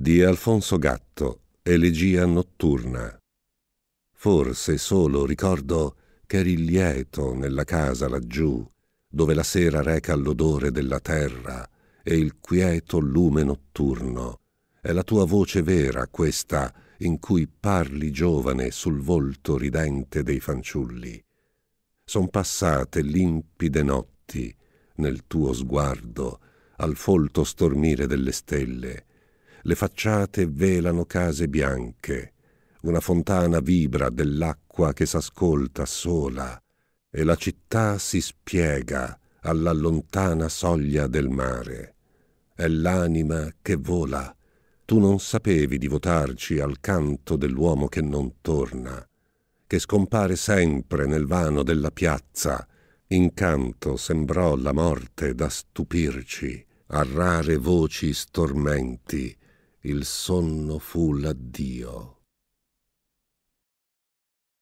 di Alfonso Gatto, Elegia notturna. Forse solo ricordo che eri lieto nella casa laggiù, dove la sera reca l'odore della terra e il quieto lume notturno. È la tua voce vera questa in cui parli giovane sul volto ridente dei fanciulli. Son passate limpide notti nel tuo sguardo al folto stormire delle stelle le facciate velano case bianche, una fontana vibra dell'acqua che s'ascolta sola e la città si spiega alla lontana soglia del mare. È l'anima che vola. Tu non sapevi di votarci al canto dell'uomo che non torna, che scompare sempre nel vano della piazza. Incanto sembrò la morte da stupirci a rare voci stormenti il sonno fu l'addio.